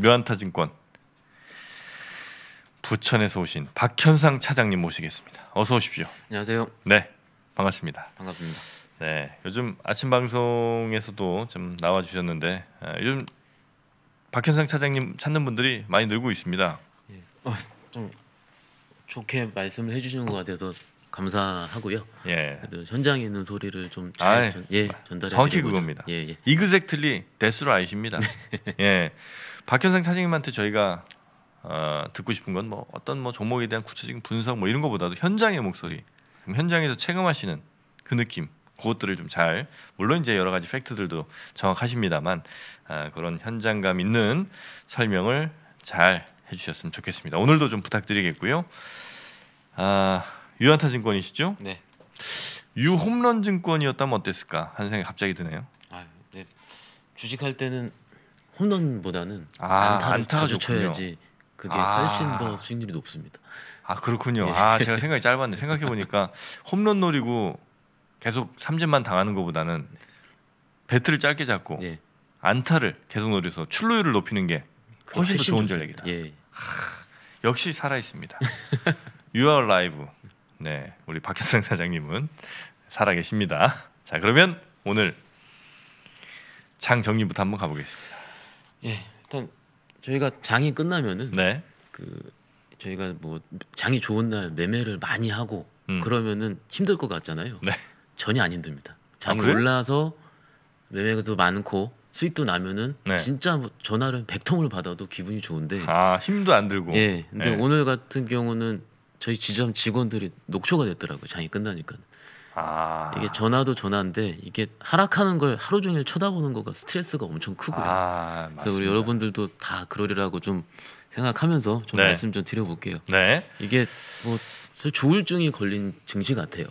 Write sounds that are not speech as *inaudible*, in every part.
묘한타증권 부천에서 오신 박현상 차장님 모시겠습니다. 어서 오십시오. 안녕하세요. 네, 반갑습니다. 반갑습니다. 네, 요즘 아침 방송에서도 좀 나와 주셨는데 아, 요즘 박현상 차장님 찾는 분들이 많이 늘고 있습니다. 예, 어, 좀 좋게 말씀해 주시는 것 같아서 감사하고요. 예. 그래도 현장에 있는 소리를 좀잘 예, 전달해 정확히 그겁니다. 예, 예. 이그젝틀리 대수를 아십니다. *laughs* 예. 박현상 차장님한테 저희가 어, 듣고 싶은 건 뭐 어떤 뭐 종목에 대한 구체적인 분석 뭐 이런 거보다도 현장의 목소리, 현장에서 체감하시는 그 느낌, 그것들을 좀 잘 물론 이제 여러 가지 팩트들도 정확하십니다만 아, 그런 현장감 있는 설명을 잘 해주셨으면 좋겠습니다. 오늘도 좀 부탁드리겠고요. 아, 유한타 증권이시죠? 네. 유홈런 증권이었다면 어땠을까 하는 생각이 갑자기 드네요. 아, 네. 주식할 때는 홈런보다는 아, 안타를 쳐야지 그게 아. 훨씬 더 수익률이 높습니다. 아 그렇군요. 예. 아 제가 생각이 짧았네. 생각해 보니까 *laughs* 홈런 노리고 계속 삼진만 당하는 것보다는 배트를 짧게 잡고 예. 안타를 계속 노려서 출루율을 높이는 게 훨씬 더 좋은 전략이다. 예. 하, 역시 살아 있습니다. 유아 라이브. 네, 우리 박현성 사장님은 살아계십니다. 자, 그러면 오늘 장 정리부터 한번 가보겠습니다. 예, 일단 저희가 장이 끝나면은 네. 그 저희가 뭐 장이 좋은 날 매매를 많이 하고 음. 그러면은 힘들 것 같잖아요. 네. 전혀 안 힘듭니다. 아, 장이 아, 그래? 올라서 매매도 많고 수익도 나면은 네. 진짜 뭐 전화를 백통을 받아도 기분이 좋은데 아 힘도 안 들고 예 근데 네. 오늘 같은 경우는 저희 지점 직원들이 녹초가 됐더라고요. 장이 끝나니까. 아... 이게 전화도 전화인데 이게 하락하는 걸 하루 종일 쳐다보는 거가 스트레스가 엄청 크고요. 아, 그래서 우리 여러분들도 다 그러리라고 좀 생각하면서 좀 네. 말씀 좀 드려볼게요. 네. 이게 뭐 조울증이 걸린 증시 같아요.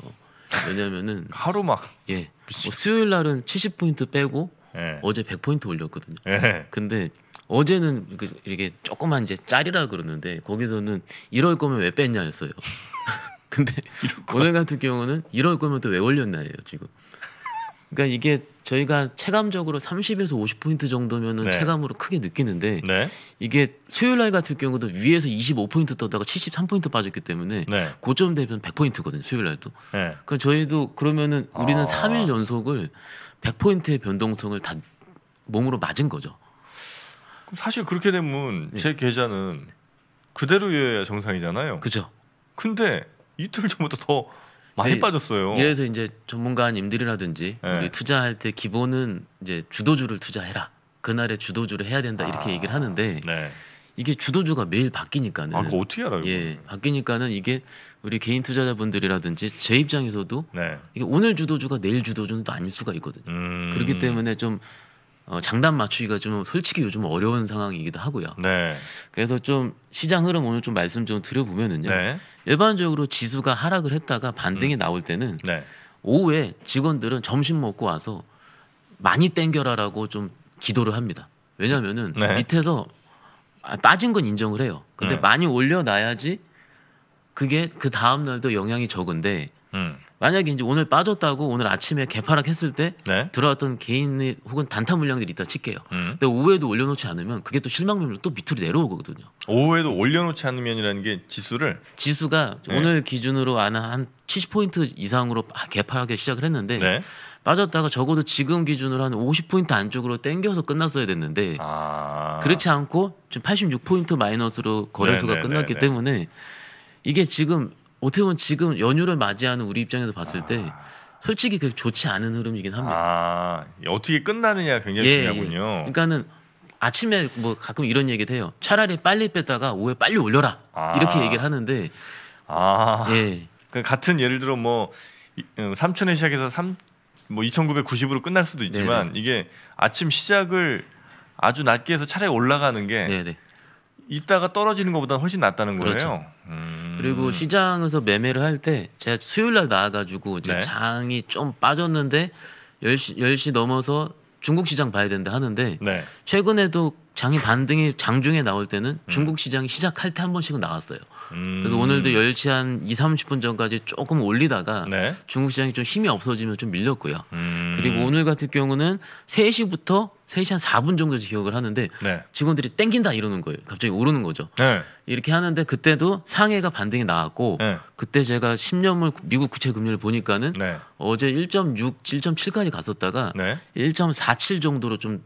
왜냐면은 *laughs* 하루 막 예. 뭐 수요일 날은 70포인트 빼고 예. 어제 100포인트 올렸거든요. 예. 근데 어제는 이렇게, 그 이렇게 조그만 이제 짤이라 그러는데 거기서는 이럴 거면 왜 뺐냐였어요. *laughs* 근데 오늘 같은 경우는 이럴 거면 또 왜 올렸나예요 지금. 그러니까 이게 저희가 체감적으로 30에서 50포인트 정도면은 네. 체감으로 크게 느끼는데 네. 이게 수요일 날 같은 경우도 위에서 25포인트 떴다가 73포인트 빠졌기 때문에 네. 고점 대비는 100포인트거든요. 수요일 날도. 네. 그러니까 저희도 그러면은 우리는 아. 3일 연속을 100포인트의 변동성을 다 몸으로 맞은 거죠. 사실 그렇게 되면 예. 제 계좌는 그대로여야 정상이잖아요. 그죠. 근데 이틀 전부터 더 많이 예, 빠졌어요. 이래서 이제 전문가님들이라든지 예. 투자할 때 기본은 이제 주도주를 투자해라. 그날의 주도주를 해야 된다 이렇게 아, 얘기를 하는데 네. 이게 주도주가 매일 바뀌니까는 아, 그 어떻게 알아요? 예, 바뀌니까는 이게 우리 개인 투자자분들이라든지 제 입장에서도 네. 이게 오늘 주도주가 내일 주도주는 또 아닐 수가 있거든요. 음... 그렇기 때문에 좀 어, 장단 맞추기가 좀 솔직히 요즘 어려운 상황이기도 하고요. 네. 그래서 좀 시장 흐름 오늘 좀 말씀 좀 드려보면은요. 네. 일반적으로 지수가 하락을 했다가 반등이 음. 나올 때는 네. 오후에 직원들은 점심 먹고 와서 많이 땡겨라라고 좀 기도를 합니다. 왜냐면은 네. 밑에서 아, 빠진 건 인정을 해요. 근데 네. 많이 올려놔야지 그게 그 다음 날도 영향이 적은데 음. 만약에 이제 오늘 빠졌다고 오늘 아침에 개파락했을 때 네. 들어왔던 개인 의 혹은 단타 물량들이 있다 칠게요. 음. 근데 오후에도 올려놓지 않으면 그게 또 실망 률로또 밑으로 내려오거든요. 오후에도 올려놓지 않으면이라는 게 지수를 지수가 네. 오늘 기준으로 한 70포인트 이상으로 개파락에 시작을 했는데 네. 빠졌다가 적어도 지금 기준으로 한 50포인트 안쪽으로 땡겨서 끝났어야 됐는데 아... 그렇지 않고 지금 86포인트 마이너스로 거래소가 네, 네, 끝났기 네, 때문에 이게 지금 어떻게 보면 지금 연휴를 맞이하는 우리 입장에서 봤을 때 아. 솔직히 그 좋지 않은 흐름이긴 합니다. 아, 어떻게 끝나느냐 굉장히 예, 중요하군요. 예. 그러니까는 아침에 뭐 가끔 이런 얘기도 해요. 차라리 빨리 뺐다가 오후에 빨리 올려라 아... 이렇게 얘기를 하는데 아, 예. *laughs* 그 같은 예를 들어 뭐 3천에 시작해서 3, 뭐 2,990으로 끝날 수도 있지만 네네. 이게 아침 시작을 아주 낮게 해서 차라리 올라가는 게 네네. 있다가 떨어지는 것보다 훨씬 낫다는 거예요. 그렇죠. 음. 그리고 시장에서 매매를 할 때 제가 수요일 날 나와가지고 이제 네. 장이 좀 빠졌는데 10시, 10시 넘어서 중국 시장 봐야 된다 하는데 네. 최근에도 장이 반등이 장중에 나올 때는 음. 중국 시장이 시작할 때 한 번씩은 나왔어요. 음. 그래서 오늘도 여유치 한 2, 30분 전까지 조금 올리다가 네. 중국 시장이 좀 힘이 없어지면 좀 밀렸고요. 음. 그리고 오늘 같은 경우는 3시부터 3시 한 4분 정도 지억을 하는데 네. 직원들이 땡긴다 이러는 거예요. 갑자기 오르는 거죠. 네. 이렇게 하는데 그때도 상해가 반등이 나왔고 네. 그때 제가 10년물 미국 국채 금리를 보니까는 네. 어제 1.6, 7 7까지 갔었다가 1.47 정도로 좀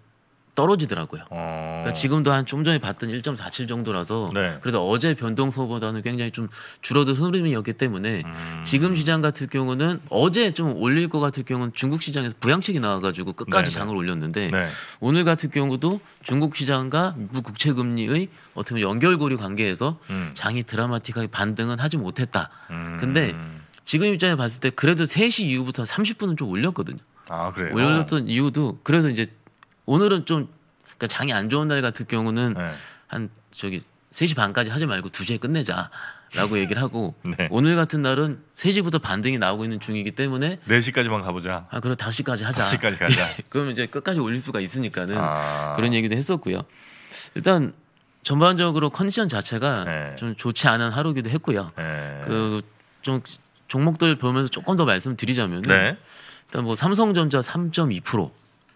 떨어지더라고요. 어... 그러니까 지금도 한 좀 전에 봤던 1.47 정도라서 네. 그래도 어제 변동소보다는 굉장히 좀 줄어든 흐름이었기 때문에 음... 지금 시장 같은 경우는 어제 좀 올릴 것 같은 경우는 중국 시장에서 부양책이 나와가지고 끝까지 네네. 장을 올렸는데 네. 오늘 같은 경우도 중국 시장과 미국 국채 금리의 어떻게 보면 연결고리 관계에서 음... 장이 드라마틱하게 반등은 하지 못했다. 음... 근데 지금 입장에 봤을 때 그래도 3시 이후부터 30분은 좀 올렸거든요. 아, 올렸던 이유도 그래서 이제 오늘은 좀 그러니까 장이 안 좋은 날 같은 경우는 네. 한 저기 3시 반까지 하지 말고 2시에 끝내자라고 *laughs* 얘기를 하고 네. 오늘 같은 날은 3시부터 반등이 나오고 있는 중이기 때문에 4시까지만 가보자. 아, 그럼 5시까지 하자. 5시까지 가자. *laughs* 예. 그러면 이제 끝까지 올릴 수가 있으니까는 아... 그런 얘기도 했었고요. 일단 전반적으로 컨디션 자체가 네. 좀 좋지 않은 하루기도 했고요. 네. 그좀 종목들 보면서 조금 더 말씀드리자면 은 네. 일단 뭐 삼성전자 3.2%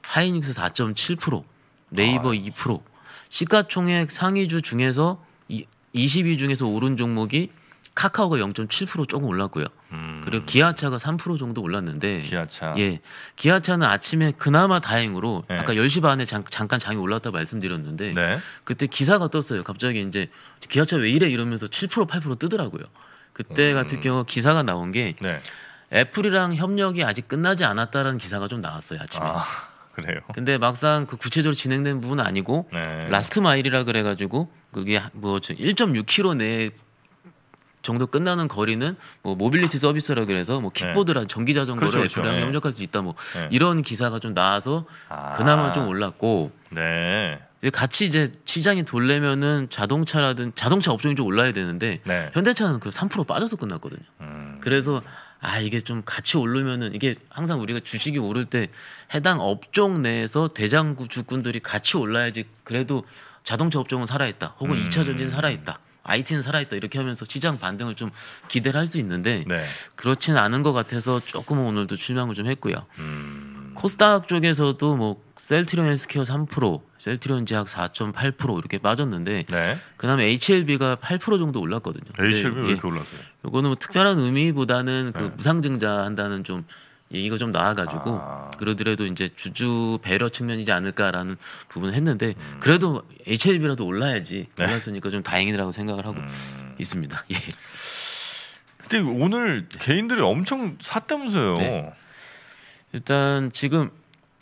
하이닉스 4.7%, 네이버 아. 2%, 시가총액 상위주 중에서 이, 20위 중에서 오른 종목이 카카오가 0.7% 조금 올랐고요. 음. 그리고 기아차가 3% 정도 올랐는데 기아차. 예. 기아차는 아침에 그나마 다행으로 네. 아까 10시 반에 잠, 잠깐 장이 올랐다 고 말씀드렸는데 네. 그때 기사가 떴어요. 갑자기 이제 기아차 왜 이래 이러면서 7% 8% 뜨더라고요. 그때 음. 같은 경우 기사가 나온 게 네. 애플이랑 협력이 아직 끝나지 않았다라는 기사가 좀 나왔어요, 아침에. 아. 그래요. 근데 막상 그 구체적으로 진행된 부분은 아니고 네. 라스트 마일이라 그래가지고 그게 뭐 1.6km 내 정도 끝나는 거리는 뭐 모빌리티 서비스라 그래서 뭐 킥보드랑 네. 전기 자전거를 그렇죠, 그렇죠. 이 네. 협력할 수 있다 뭐 네. 이런 기사가 좀 나와서 아. 그나마 좀 올랐고 네. 같이 이제 시장이 돌려면은 자동차라든 자동차 업종이 좀 올라야 되는데 네. 현대차는 그 3% 빠져서 끝났거든요. 음. 그래서 아 이게 좀 같이 오르면은 이게 항상 우리가 주식이 오를 때 해당 업종 내에서 대장구 주꾼들이 같이 올라야지 그래도 자동차 업종은 살아있다 혹은 음. 2차 전지는 살아있다 IT는 살아있다 이렇게 하면서 시장 반등을 좀 기대를 할 수 있는데 네. 그렇지는 않은 것 같아서 조금은 오늘도 실망을 좀 했고요. 음. 코스닥 쪽에서도 뭐 셀트리온 헬스케어 3%, 셀트리온 제약 4.8% 이렇게 빠졌는데 네. 그다음에 HLB가 8% 정도 올랐거든요. HLB 왜 예. 이렇게 올랐어요? 요거는 뭐 특별한 의미보다는 그 네. 무상증자 한다는 좀 얘기가 좀 나와가지고 아. 그러더라도 이제 주주 배려 측면이지 않을까라는 부분을 했는데 음. 그래도 HLB라도 올라야지 네. 올랐으니까 좀 다행이라고 생각을 하고 음. 있습니다. 예. 근데 오늘 개인들이 엄청 샀다면서요. 네. 일단 지금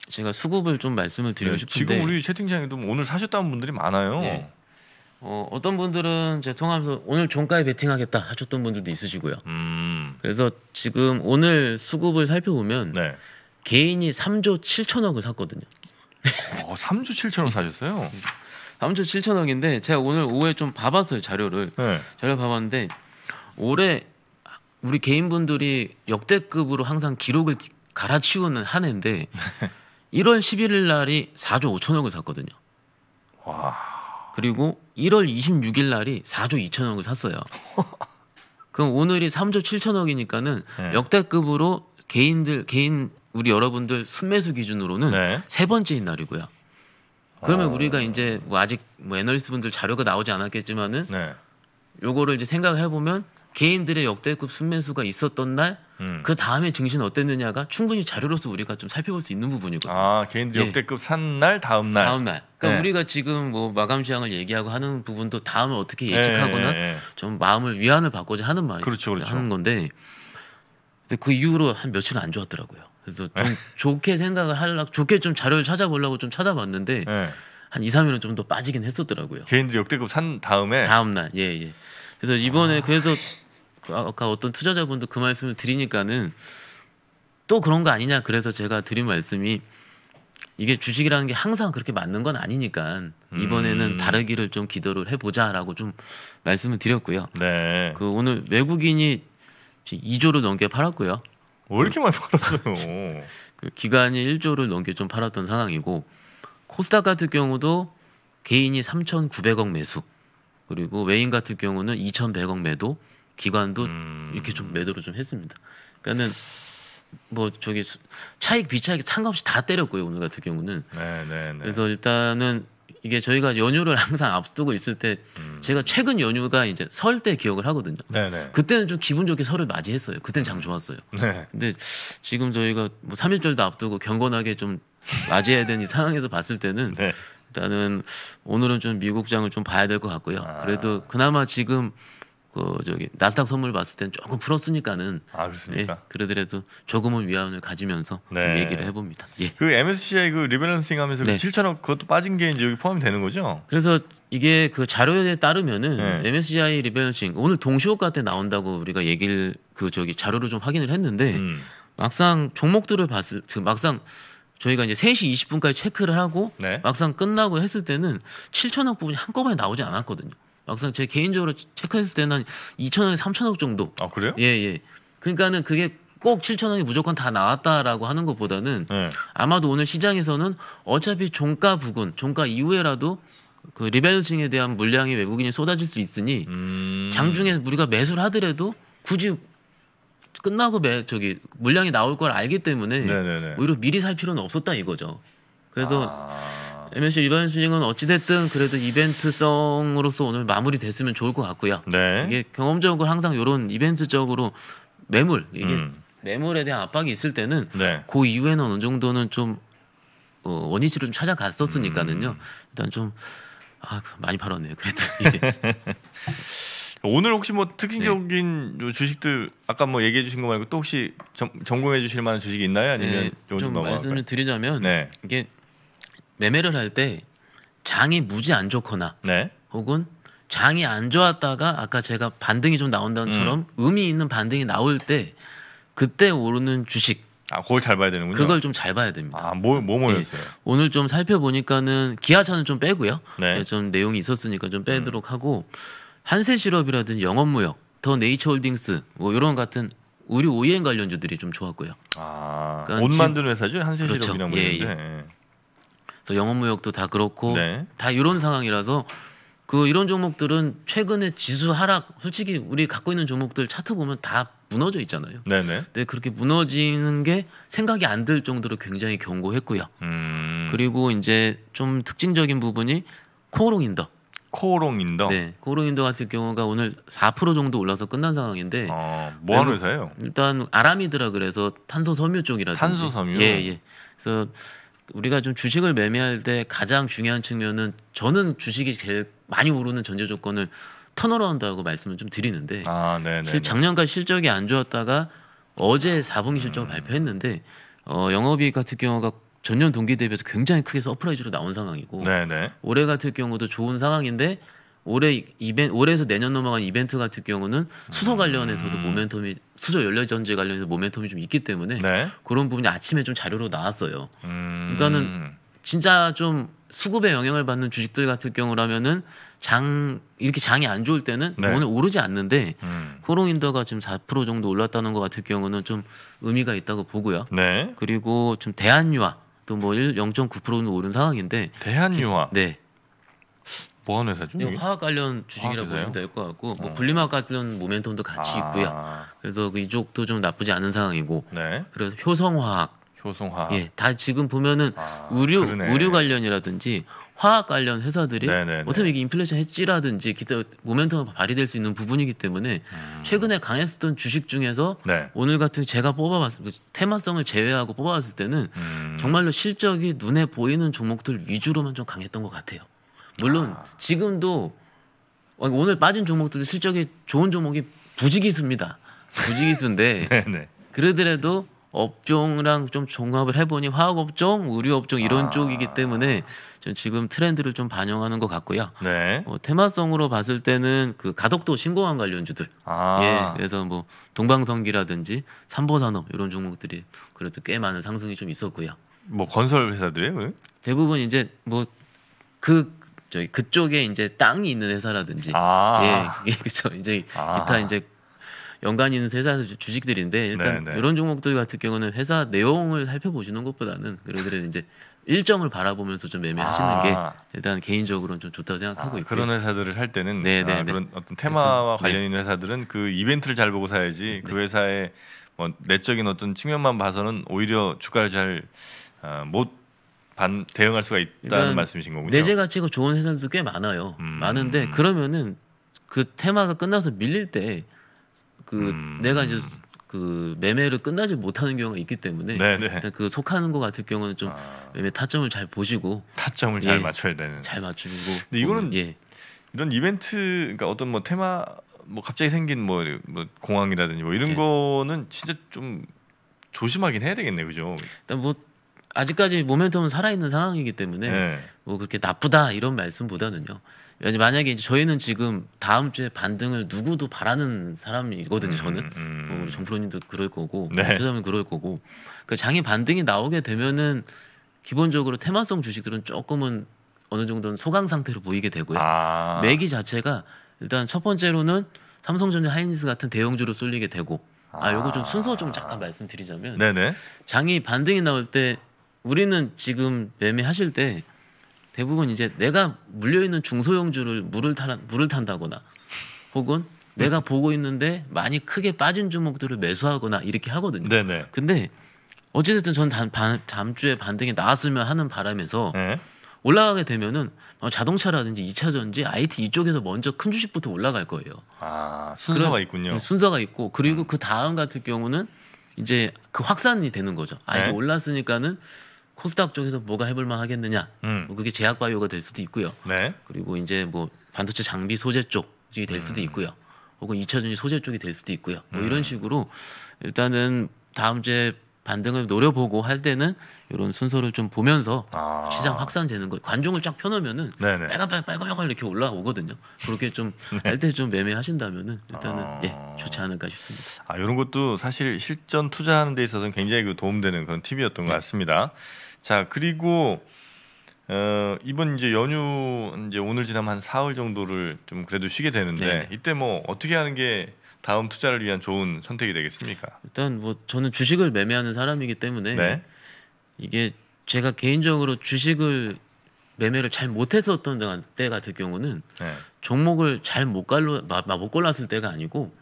제가 수급을 좀 말씀을 드리고 네, 싶은데 지금 우리 채팅창에도 오늘 사셨다는 분들이 많아요. 네. 어, 어떤 분들은 제 통화하면서 오늘 종가에 베팅하겠다 하셨던 분들도 있으시고요. 음. 그래서 지금 오늘 수급을 살펴보면 네. 개인이 3조 7천억을 샀거든요. 어, 3조 7천억 사셨어요? 3조 7천억인데 제가 오늘 오후에 좀 봐봤어요 자료를 네. 자료 봐봤는데 올해 우리 개인분들이 역대급으로 항상 기록을 갈아치우는 한 해인데 1월 11일 날이 4조 5천억을 샀거든요. 와. 그리고 1월 26일 날이 4조 2천억을 샀어요. 그럼 오늘이 3조 7천억이니까는 네. 역대급으로 개인들 개인 우리 여러분들 순매수 기준으로는 네. 세 번째인 날이고요. 그러면 아... 우리가 이제 뭐 아직 뭐 애널리스트 분들 자료가 나오지 않았겠지만은 네. 요거를 이제 생각해 을 보면 개인들의 역대급 순매수가 있었던 날, 음. 그 다음에 증시는 어땠느냐가 충분히 자료로서 우리가 좀 살펴볼 수 있는 부분이거든요. 아, 개인들 예. 역대급 산 날 다음 날. 다음 날. 그러니까 네. 우리가 지금 뭐 마감 시황을 얘기하고 하는 부분도 다음을 어떻게 네, 예측하거나 네, 네. 좀 마음을 위안을 바꿔자 하는 말이 그렇죠, 그렇죠. 하는 건데, 근데 그 이후로 한 며칠 안 좋았더라고요. 그래서 좀 네. 좋게 생각을 하려 좋게 좀 자료를 찾아보려고 좀 찾아봤는데 네. 한 2, 3일은 좀 더 빠지긴 했었더라고요. 개인들 역대급 산 다음에 다음 날. 예, 예. 그래서 이번에 아... 그래서 그 아, 아까 어떤 투자자분도 그 말씀을 드리니까는 또 그런 거 아니냐 그래서 제가 드린 말씀이 이게 주식이라는 게 항상 그렇게 맞는 건 아니니까 이번에는 음. 다르기를 좀 기도를 해보자라고 좀 말씀을 드렸고요. 네. 그 오늘 외국인이 2조를 넘게 팔았고요. 왜 이렇게 많이 팔았어요? 그 기간이 1조를 넘게 좀 팔았던 상황이고 코스닥 같은 경우도 개인이 3,900억 매수 그리고 외인 같은 경우는 2,100억 매도 기관도 음... 이렇게 좀 매도를 좀 했습니다. 그러니까는 뭐 저기 차익 비차익 상관없이 다 때렸고요 오늘 같은 경우는. 네네네. 네, 네. 그래서 일단은 이게 저희가 연휴를 항상 앞두고 있을 때 음. 제가 최근 연휴가 이제 설 때 기억을 하거든요. 네네. 네. 그때는 좀 기분 좋게 설을 맞이했어요. 그때는 장 음. 좋았어요. 네. 근데 지금 저희가 뭐삼일절도 앞두고 경건하게 좀 맞이해야 되는 이 상황에서 봤을 때는 네. 일단은 오늘은 좀 미국장을 좀 봐야 될 것 같고요. 아. 그래도 그나마 지금 그 저기 나스닥 선물 봤을 땐 조금 풀었으니까는 아 그렇습니까? 예, 그러더라도 조금은 위안을 가지면서 네. 얘기를 해봅니다. 예. 그 MSCI 그 리밸런싱하면서 네. 7천억 그것도 빠진 게 이제 여기 포함이 되는 거죠? 그래서 이게 그 자료에 따르면은 네. MSCI 리밸런싱 오늘 동시호가 때 나온다고 우리가 얘기를 그 저기 자료를 좀 확인을 했는데 음. 막상 종목들을 봤을 그 막상 저희가 이제 3시 20분까지 체크를 하고 네. 막상 끝나고 했을 때는 7천억 부분이 한꺼번에 나오지 않았거든요. 막상 제 개인적으로 체크했을 때는 한 2천 억에 3천 억 정도. 아 그래요? 예 예. 그러니까는 그게 꼭 7천 억이 무조건 다 나왔다라고 하는 것보다는 네. 아마도 오늘 시장에서는 어차피 종가 부근, 종가 이후에라도 그 리밸런싱에 대한 물량이 외국인이 쏟아질 수 있으니 음... 장중에 우리가 매수를 하더라도 굳이 끝나고 매 저기 물량이 나올 걸 알기 때문에 네네네. 오히려 미리 살 필요는 없었다 이거죠. 그래서 아... MLC 이번 시즌은 어찌됐든 그래도 이벤트성으로서 오늘 마무리됐으면 좋을 것 같고요. 네. 이게 경험적으로 항상 이런 이벤트적으로 매물 이게 음. 매물에 대한 압박이 있을 때는 네. 그 이후에는 어느 정도는 좀 어, 원위치를 좀 찾아갔었으니까는요. 음. 일단 좀 아, 많이 팔았네요. 그래도. 예. *laughs* 오늘 혹시 뭐 특징적인 네. 주식들 아까 뭐 얘기해 주신 거 말고 또 혹시 점, 공해 주실 만한 주식이 있나요? 아니면 네, 좀 말씀을 드리자면 네. 이게 매매를 할 때 장이 무지 안 좋거나 네. 혹은 장이 안 좋았다가 아까 제가 반등이 좀 나온다처럼 는 음. 의미 있는 반등이 나올 때 그때 오르는 주식 아, 그걸 잘 봐야 되는군요. 그걸 좀 잘 봐야 됩니다. 아, 뭐, 뭐 뭐였어요? 예, 예, 오늘 좀 살펴보니까는 기아차는 좀 빼고요. 네. 예, 좀 내용이 있었으니까 좀 빼도록 음. 하고 한세실업이라든 영업무역, 더 네이처홀딩스 뭐 이런 같은 우리 OEM 관련주들이 좀 좋았고요. 아, 그러니까 만드는 회사죠 한세실업이랑 그렇죠. 예, 예, 예. 그래서 영업무역도 다 그렇고 네. 다 이런 상황이라서 그 이런 종목들은 최근에 지수 하락 솔직히 우리 갖고 있는 종목들 차트 보면 다 무너져 있잖아요. 네네. 네. 근데 그렇게 무너지는 게 생각이 안 들 정도로 굉장히 견고했고요. 음... 그리고 이제 좀 특징적인 부분이 코오롱인더. 코오롱인더. 네, 코오롱인더 같은 경우가 오늘 4% 정도 올라서 끝난 상황인데. 어, 뭐하는 회사예요? 일단 아람이드라 그래서 탄소 섬유 쪽이라든지. 탄소 섬유. 예, 예. 그래서 우리가 좀 주식을 매매할 때 가장 중요한 측면은 저는 주식이 제일 많이 오르는 전제 조건을 터널라운드하고 말씀을 좀 드리는데 아, 네, 네, 실 네. 작년까지 실적이 안 좋았다가 어제 4분기 실적을 음. 발표했는데 어, 영업이익 같은 경우가 전년 동기 대비해서 굉장히 크게 서프라이즈로 나온 상황이고 네네. 올해 같은 경우도 좋은 상황인데 올해 이벤 올해에서 내년 넘어간 이벤트 같은 경우는 수소 관련해서도 음. 모멘텀이 수소 연료 전지 관련해서 모멘텀이 좀 있기 때문에 네. 그런 부분이 아침에 좀 자료로 나왔어요. 음. 그러니까는 진짜 좀 수급에 영향을 받는 주식들 같은 경우라면은 장 이렇게 장이 안 좋을 때는 네. 오늘 오르지 않는데 음. 코롱인더가 지금 4% 정도 올랐다는 것 같은 경우는 좀 의미가 있다고 보고요. 네. 그리고 좀 대한유화 또뭐 0.9%는 오른 상황인데 대한유화. 네. 보안 회사죠? 이 화학 관련 주식이라고 보면될 것 같고 뭐 어. 분리막 같은 모멘텀도 같이 아. 있고요. 그래서 그 이쪽도 좀 나쁘지 않은 상황이고. 네. 그래서 효성화학. 효성화학. 예, 다 지금 보면은 아, 의류 그러네. 의류 관련이라든지 화학 관련 회사들이 네네네. 네, 네. 어떻게 이게 인플레이션 해지라든지 기타 모멘텀을 발휘될 수 있는 부분이기 때문에 음. 최근에 강했었던 주식 중에서 네. 오늘 같은 제가 뽑아봤을 그 테마성을 제외하고 뽑아봤을 때는 음. 정말로 실적이 눈에 보이는 종목들 위주로만 좀 강했던 것 같아요. 물론 아. 지금도 오늘 빠진 종목들이 실적이 좋은 종목이 부지기수입니다. 부지기수인데 *laughs* 네, 네. 그러더라도 업종랑 좀 종합을 해보니 화학업종, 의류업종 이런 아. 쪽이기 때문에 지금 트렌드를 좀 반영하는 것 같고요. 네. 어, 테마성으로 봤을 때는 그 가덕도 신공항 관련주들. 아. 예, 그래서 뭐 동방성기라든지 삼보산업 이런 종목들이 그래도 꽤 많은 상승이 좀 있었고요. 뭐 건설 회사들이요 대부분 이제 뭐그 저희 그쪽에 이제 땅이 있는 회사라든지 아. 예, 예그렇 이제 아. 기타 이제 연관이 있는 회사 주식들인데 일단 네네. 네. 이런 종목들 같은 경우는 회사 내용을 살펴보시는 것보다는 그들은 러 이제 일정을 바라보면서 좀 매매하시는 아. 게 일단 개인적으로는 좀 좋다고 생각하고 아, 있고 그런 회사들을 할 때는 네, 네, 아, 그런 어떤 테마와 관련 있는 회사들은 그 이벤트를 잘 보고 사야지 네그 회사의 뭐 내적인 어떤 측면만 봐서는 오히려 주가를 잘못 어, 반 대응할 수가 있다는 말씀이신 거군요. 내재 가치가 좋은 회사들도 꽤 많아요. 음. 많은데 그러면은 그 테마가 끝나서 밀릴 때그 음. 내가 이제 그 매매를 끝나지 못하는 경우가 있기 때문에 네, 네. 그 속하는 것 같은 경우는 좀 아. 매매 타점을 잘 보시고 타점을 잘 예, 맞춰야 되는 잘 맞추고 근데 이거는 예. 이런 이벤트 그러니까 어떤 뭐 테마 뭐 갑자기 생긴 뭐, 뭐 공항이라든지 뭐 이런 예. 거는 진짜 좀 조심하긴 해야 되겠네요, 그죠? 일단 뭐 아직까지 모멘텀은 살아있는 상황이기 때문에 네. 뭐 그렇게 나쁘다 이런 말씀보다는요. 만약에 이제 저희는 지금 다음 주에 반등을 누구도 바라는 사람이거든요. 음, 저는 음, 음. 어, 우리 정프로님도 그럴 거고 네. 저자면 그럴 거고 그 장이 반등이 나오게 되면은 기본적으로 테마성 주식들은 조금은 어느 정도는 소강 상태로 보이게 되고요. 아. 매기 자체가 일단 첫 번째로는 삼성전자 하이닉스 같은 대형주로 쏠리게 되고 아 요거 좀 순서 좀 잠깐 말씀드리자면 네네. 장이 반등이 나올 때 우리는 지금 매매하실 때 대부분 이제 내가 물려 있는 중소형주를 물을 타 물을 탄다거나 혹은 네. 내가 보고 있는데 많이 크게 빠진 주목들을 매수하거나 이렇게 하거든요. 네네. 근데 어찌됐든 전 단, 반, 다음 주에 반등이 나왔으면 하는 바람에서 네. 올라가게 되면은 어, 자동차라든지 2차전지, IT 이쪽에서 먼저 큰 주식부터 올라갈 거예요. 아 순서가 그런, 있군요. 네, 순서가 있고 그리고 음. 그 다음 같은 경우는 이제 그 확산이 되는 거죠. 아 이게 네. 올랐으니까는 코스닥 쪽에서 뭐가 해볼만 하겠느냐. 음. 뭐 그게 제약바이오가 될 수도 있고요. 네. 그리고 이제 뭐 반도체 장비 소재 쪽이 될 수도 음. 있고요. 혹은 2차전지 소재 쪽이 될 수도 있고요. 뭐 음. 이런 식으로 일단은 다음 주에 반등을 노려보고 할 때는 이런 순서를 좀 보면서 아. 시장 확산되는 거 관종을 쫙 펴놓으면은 네네. 빨간빨간 빨간빨간 이렇게 올라오거든요. 그렇게 좀 할 때좀 *laughs* 네. 매매하신다면은 일단은 아. 예 좋지 않을까 싶습니다. 아 이런 것도 사실 실전 투자하는 데 있어서는 굉장히 그 도움되는 그런 팁이었던 것 네. 같습니다. 자 그리고 어, 이번 이제 연휴 이제 오늘 지나면 한 사흘 정도를 좀 그래도 쉬게 되는데 네, 네. 이때 뭐 어떻게 하는 게 다음 투자를 위한 좋은 선택이 되겠습니까? 일단 뭐 저는 주식을 매매하는 사람이기 때문에 네. 이게 제가 개인적으로 주식을 매매를 잘 못했었던 때 같은 경우는 네. 종목을 잘 못 갈로 못 골랐을 때가 아니고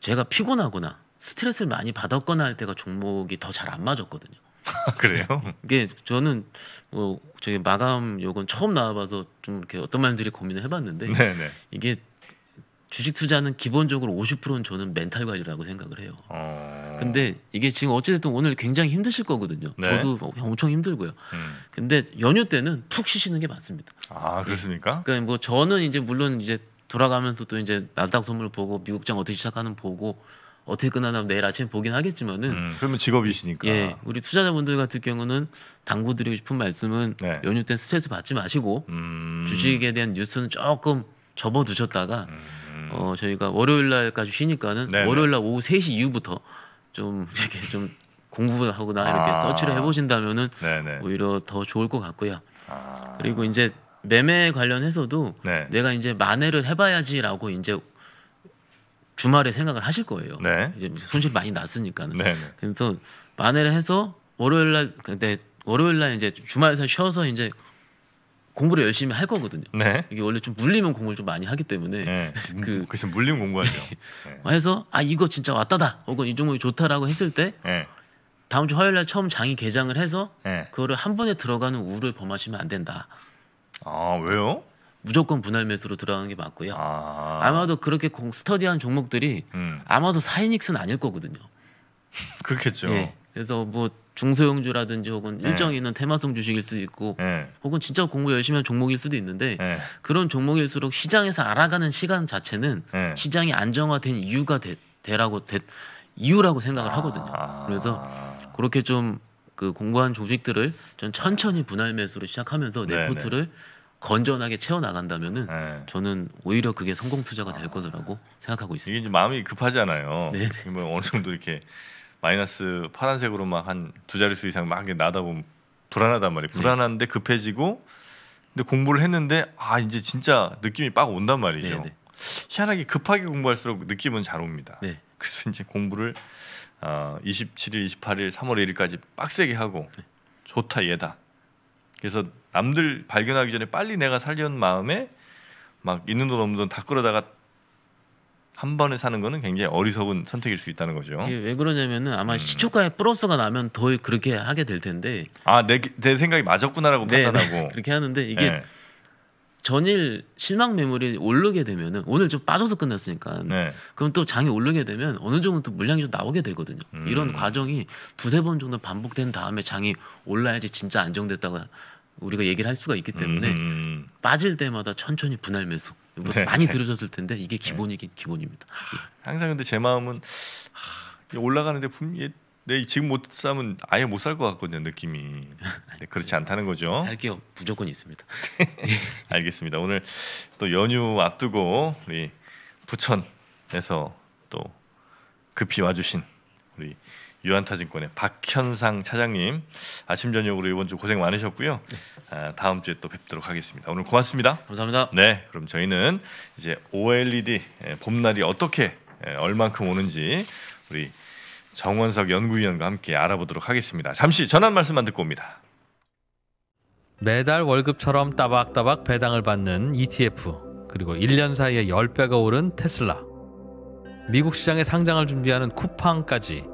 제가 피곤하거나 스트레스를 많이 받았거나 할 때가 종목이 더 잘 안 맞았거든요. 아, 그래요? 이게 저는 뭐 저기 마감 요건 처음 나와봐서 좀 이렇게 어떤 말들이 고민을 해봤는데 네네. 네. 이게 주식 투자는 기본적으로 50%는 저는 멘탈 관리라고 생각을 해요. 어... 근데 이게 지금 어찌됐든 오늘 굉장히 힘드실 거거든요. 네. 저도 엄청 힘들고요. 음. 근데 연휴 때는 푹 쉬시는 게 맞습니다. 아 그렇습니까? 네. 그러니까 뭐 저는 이제 물론 이제 돌아가면서 또 이제 나닥 선물 보고 미국장 어떻게 시작하는 보고 어떻게 끝나나 내일 아침에 보긴 하겠지만은 음, 그러면 직업이시니까 예, 우리 투자자분들 같은 경우는 당부드리고 싶은 말씀은 네. 연휴 때 스트레스 받지 마시고 음... 주식에 대한 뉴스는 조금 접어두셨다가 음, 음. 어, 저희가 월요일 날까지 쉬니까는 네네. 월요일 날 오후 3시 이후부터 좀 *laughs* 이렇게 좀 공부하거나 이렇게 아. 서치를 해보신다면은 네네. 오히려 더 좋을 것 같고요. 아. 그리고 이제 매매 관련해서도 네. 내가 이제 만회를 해봐야지라고 이제 주말에 생각을 하실 거예요. 네. 이제 손실 많이 났으니까는. 네네. 그래서 만회를 해서 월요일 날 근데 월요일 날 이제 주말에서 쉬어서 이제 공부를 열심히 할 거거든요. 네. 이게 원래 좀 물리면 공부를 좀 많이 하기 때문에 네. *laughs* 그 뭐 그래서 물리면 공부하죠. *laughs* 네. 뭐 해서 아 이거 진짜 왔다다 혹은 이 종목이 좋다라고 했을 때 네. 다음 주 화요일 날 처음 장이 개장을 해서 네. 그거를 한 번에 들어가는 우를 범하시면 안 된다. 아 왜요? 무조건 분할 매수로 들어가는 게 맞고요. 아... 마도 그렇게 공, 스터디한 종목들이 음. 아마도 사이닉스는 아닐 거거든요. *laughs* 그렇겠죠. 예. 그래서 뭐 중소형주라든지 혹은 네. 일정 있는 테마성 주식일 수도 있고 네. 혹은 진짜 공부 열심히 한 종목일 수도 있는데 네. 그런 종목일수록 시장에서 알아가는 시간 자체는 시장이 안정화된 이유가 되, 되라고 되, 이유라고 생각을 아 하거든요. 그래서 그렇게 좀 그 공부한 조직들을 좀 천천히 분할 매수로 시작하면서 내 네, 네. 포트를 건전하게 채워 나간다면은 네. 저는 오히려 그게 성공 투자가 될것이라고 생각하고 있습니다. 이게 이제 마음이 급하잖아요. 네. 네. 뭐 어느 정도 이렇게 마이너스 파란색으로 막 한두 자릿수 이상 막 나다 보면 불안하단 말이에요. 네. 불안한데 급해지고 근데 공부를 했는데 아 이제 진짜 느낌이 빡 온단 말이죠. 네네. 네. 희한하게 급하게 공부할수록 느낌은 잘 옵니다. 네. 그래서 이제 공부를 어, 27일, 28일, 3월 1일까지 빡세게 하고 네. 좋다 얘다. 그래서 남들 발견하기 전에 빨리 내가 살려는 마음에 막 있는 돈 없는 돈 다 끌어다가 한 번에 사는 거는 굉장히 어리석은 선택일 수 있다는 거죠. 왜 그러냐면은 아마 음. 시초가에 플러스가 나면 더 그렇게 하게 될 텐데. 아내내 내 생각이 맞았구나라고 네, 판단하고 *laughs* 그렇게 하는데 이게 네. 전일 실망 매물이 오르게 되면은 오늘 좀 빠져서 끝났으니까 네. 그럼 또 장이 오르게 되면 어느 정도 또 물량이 좀 나오게 되거든요. 음. 이런 과정이 두세 번 정도 반복된 다음에 장이 올라야지 진짜 안정됐다고 우리가 얘기를 할 수가 있기 때문에 음. 음, 음. 빠질 때마다 천천히 분할 매수 뭐 네. 많이 들으셨을 텐데 이게 네. 기본이긴 네. 기본입니다. 항상 근데 제 마음은 하, 올라가는데 분명 내 지금 못 사면 아예 못 살 것 같거든요 느낌이 네, 그렇지 않다는 거죠 살게 무조건 있습니다 *laughs* 네, 알겠습니다 오늘 또 연휴 앞두고 우리 부천에서 또 급히 와주신 우리 유한타진권의 박현상 차장님 아침 저녁으로 이번 주 고생 많으셨고요. 아, 다음 주에 또 뵙도록 하겠습니다. 오늘 고맙습니다. 감사합니다. 네, 그럼 저희는 이제 OLED 예, 봄날이 어떻게 예, 얼만큼 오는지 우리 정원석 연구위원과 함께 알아보도록 하겠습니다. 잠시 전한 말씀만 듣고 옵니다. 매달 월급처럼 따박따박 배당을 받는 ETF 그리고 1년 사이에 10배가 오른 테슬라 미국 시장에 상장을 준비하는 쿠팡까지